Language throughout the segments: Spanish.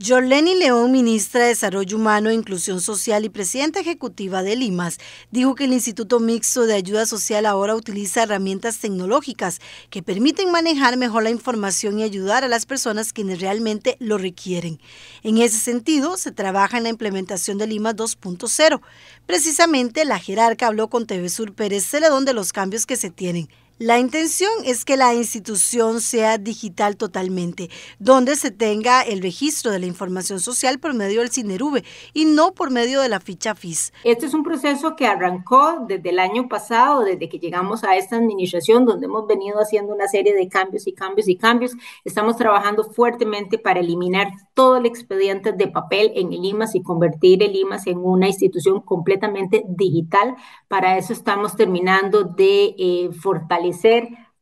Jorleni León, ministra de Desarrollo Humano e Inclusión Social y presidenta ejecutiva de Limas, dijo que el Instituto Mixto de Ayuda Social ahora utiliza herramientas tecnológicas que permiten manejar mejor la información y ayudar a las personas quienes realmente lo requieren. En ese sentido, se trabaja en la implementación de Limas 2.0. Precisamente, la jerarca habló con TV Sur Pérez Celedón de los cambios que se tienen la intención es que la institución sea digital totalmente, donde se tenga el registro de la información social por medio del CINERUBE y no por medio de la ficha FIS. Este es un proceso que arrancó desde el año pasado, desde que llegamos a esta administración, donde hemos venido haciendo una serie de cambios y cambios y cambios. Estamos trabajando fuertemente para eliminar todo el expediente de papel en el IMAS y convertir el IMAS en una institución completamente digital. Para eso estamos terminando de eh, fortalecer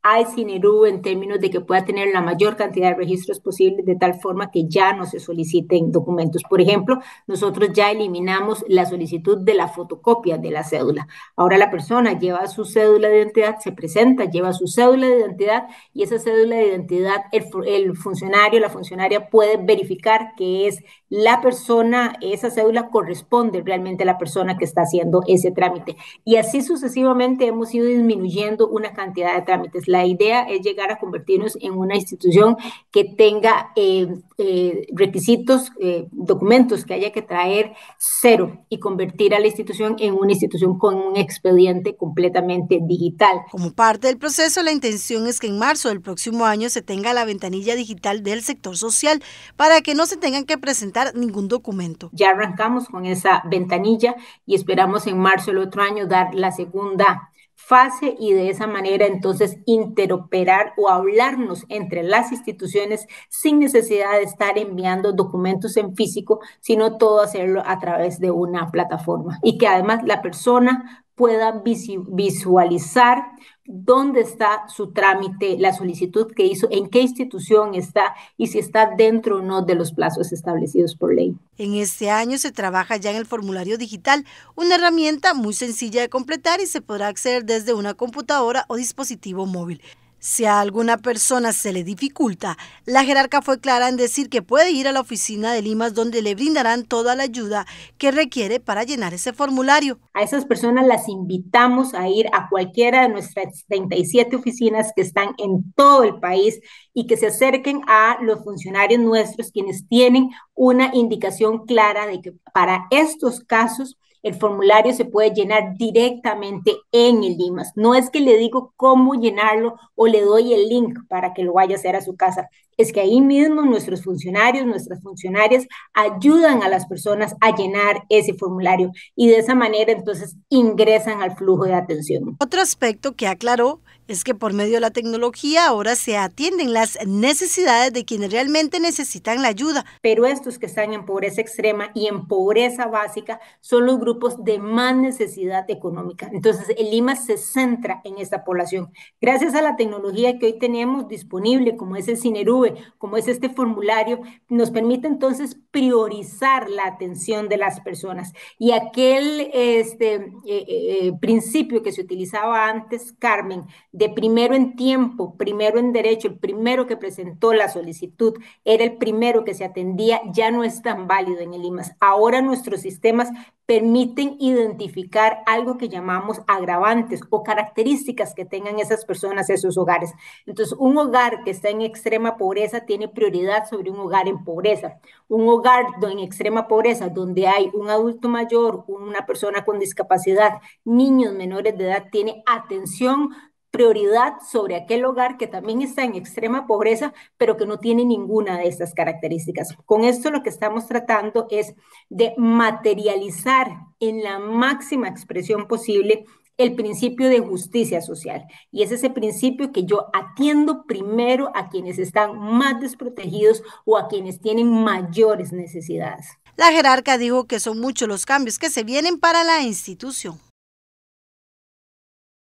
a SINERU en términos de que pueda tener la mayor cantidad de registros posibles de tal forma que ya no se soliciten documentos. Por ejemplo, nosotros ya eliminamos la solicitud de la fotocopia de la cédula. Ahora la persona lleva su cédula de identidad, se presenta, lleva su cédula de identidad y esa cédula de identidad el, el funcionario, la funcionaria puede verificar que es la persona, esa cédula corresponde realmente a la persona que está haciendo ese trámite. Y así sucesivamente hemos ido disminuyendo una cantidad de trámites. La idea es llegar a convertirnos en una institución que tenga eh, eh, requisitos, eh, documentos que haya que traer, cero, y convertir a la institución en una institución con un expediente completamente digital. Como parte del proceso, la intención es que en marzo del próximo año se tenga la ventanilla digital del sector social para que no se tengan que presentar ningún documento. Ya arrancamos con esa ventanilla y esperamos en marzo del otro año dar la segunda fase y de esa manera entonces interoperar o hablarnos entre las instituciones sin necesidad de estar enviando documentos en físico, sino todo hacerlo a través de una plataforma y que además la persona pueda visualizar dónde está su trámite, la solicitud que hizo, en qué institución está y si está dentro o no de los plazos establecidos por ley. En este año se trabaja ya en el formulario digital, una herramienta muy sencilla de completar y se podrá acceder desde una computadora o dispositivo móvil. Si a alguna persona se le dificulta, la jerarca fue clara en decir que puede ir a la oficina de Limas donde le brindarán toda la ayuda que requiere para llenar ese formulario. A esas personas las invitamos a ir a cualquiera de nuestras 37 oficinas que están en todo el país y que se acerquen a los funcionarios nuestros quienes tienen una indicación clara de que para estos casos el formulario se puede llenar directamente en el IMAS. No es que le digo cómo llenarlo o le doy el link para que lo vaya a hacer a su casa es que ahí mismo nuestros funcionarios, nuestras funcionarias ayudan a las personas a llenar ese formulario y de esa manera entonces ingresan al flujo de atención. Otro aspecto que aclaró es que por medio de la tecnología ahora se atienden las necesidades de quienes realmente necesitan la ayuda. Pero estos que están en pobreza extrema y en pobreza básica son los grupos de más necesidad económica. Entonces, el IMA se centra en esta población. Gracias a la tecnología que hoy tenemos disponible, como es el CINERU, como es este formulario, nos permite entonces priorizar la atención de las personas. Y aquel este, eh, eh, eh, principio que se utilizaba antes, Carmen, de primero en tiempo, primero en derecho, el primero que presentó la solicitud era el primero que se atendía, ya no es tan válido en el IMAS. Ahora nuestros sistemas permiten identificar algo que llamamos agravantes o características que tengan esas personas en sus hogares. Entonces, un hogar que está en extrema pobreza tiene prioridad sobre un hogar en pobreza. Un hogar en extrema pobreza donde hay un adulto mayor, una persona con discapacidad, niños menores de edad, tiene atención prioridad sobre aquel hogar que también está en extrema pobreza, pero que no tiene ninguna de estas características. Con esto lo que estamos tratando es de materializar en la máxima expresión posible el principio de justicia social. Y es ese principio que yo atiendo primero a quienes están más desprotegidos o a quienes tienen mayores necesidades. La jerarca dijo que son muchos los cambios que se vienen para la institución.